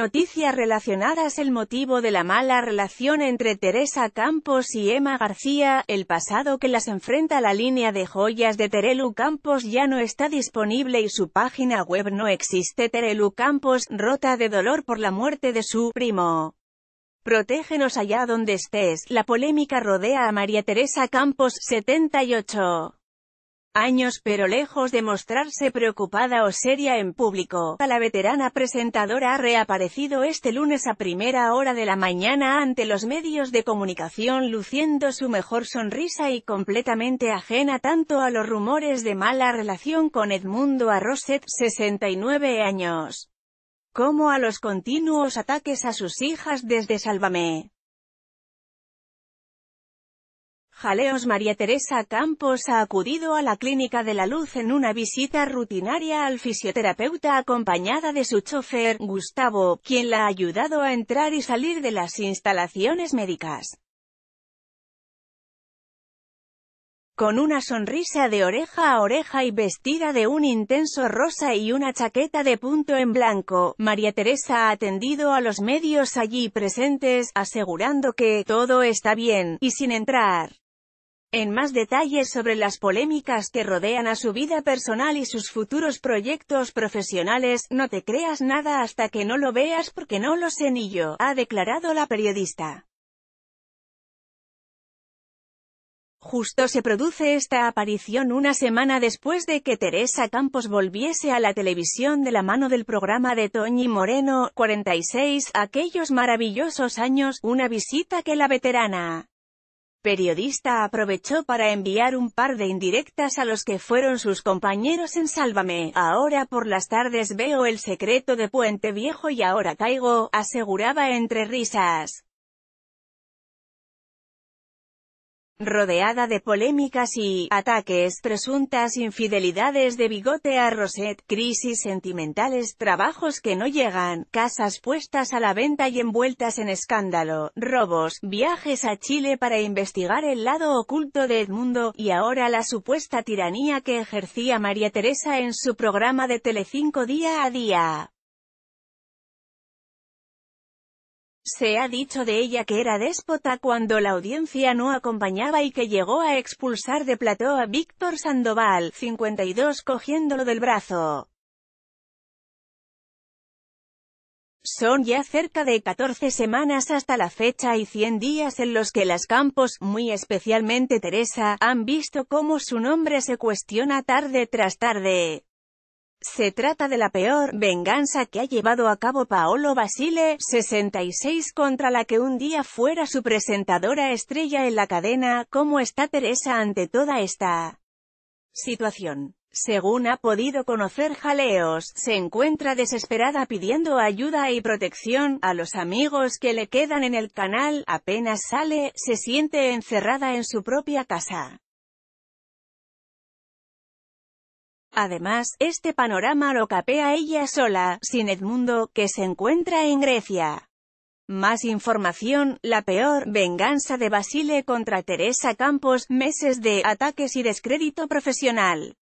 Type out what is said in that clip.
Noticias relacionadas El motivo de la mala relación entre Teresa Campos y Emma García, el pasado que las enfrenta la línea de joyas de Terelu Campos ya no está disponible y su página web no existe Terelu Campos, rota de dolor por la muerte de su primo. Protégenos allá donde estés, la polémica rodea a María Teresa Campos, 78 años pero lejos de mostrarse preocupada o seria en público. la veterana presentadora ha reaparecido este lunes a primera hora de la mañana ante los medios de comunicación luciendo su mejor sonrisa y completamente ajena tanto a los rumores de mala relación con Edmundo Arroset, 69 años, como a los continuos ataques a sus hijas desde Sálvame. Jaleos María Teresa Campos ha acudido a la Clínica de la Luz en una visita rutinaria al fisioterapeuta acompañada de su chofer, Gustavo, quien la ha ayudado a entrar y salir de las instalaciones médicas. Con una sonrisa de oreja a oreja y vestida de un intenso rosa y una chaqueta de punto en blanco, María Teresa ha atendido a los medios allí presentes, asegurando que «todo está bien», y sin entrar en más detalles sobre las polémicas que rodean a su vida personal y sus futuros proyectos profesionales, no te creas nada hasta que no lo veas porque no lo sé ni yo, ha declarado la periodista. Justo se produce esta aparición una semana después de que Teresa Campos volviese a la televisión de la mano del programa de Toñi Moreno, 46, aquellos maravillosos años, una visita que la veterana periodista aprovechó para enviar un par de indirectas a los que fueron sus compañeros en Sálvame. Ahora por las tardes veo el secreto de Puente Viejo y ahora caigo, aseguraba entre risas. rodeada de polémicas y ataques, presuntas infidelidades de bigote a Rosette, crisis sentimentales, trabajos que no llegan, casas puestas a la venta y envueltas en escándalo, robos, viajes a Chile para investigar el lado oculto de Edmundo, y ahora la supuesta tiranía que ejercía María Teresa en su programa de Telecinco día a día. Se ha dicho de ella que era déspota cuando la audiencia no acompañaba y que llegó a expulsar de plató a Víctor Sandoval, 52 cogiéndolo del brazo. Son ya cerca de 14 semanas hasta la fecha y 100 días en los que las campos, muy especialmente Teresa, han visto cómo su nombre se cuestiona tarde tras tarde. Se trata de la peor venganza que ha llevado a cabo Paolo Basile, 66 contra la que un día fuera su presentadora estrella en la cadena, ¿cómo está Teresa ante toda esta situación? Según ha podido conocer Jaleos, se encuentra desesperada pidiendo ayuda y protección a los amigos que le quedan en el canal, apenas sale, se siente encerrada en su propia casa. Además, este panorama lo capea ella sola, sin Edmundo, que se encuentra en Grecia. Más información, la peor venganza de Basile contra Teresa Campos, meses de ataques y descrédito profesional.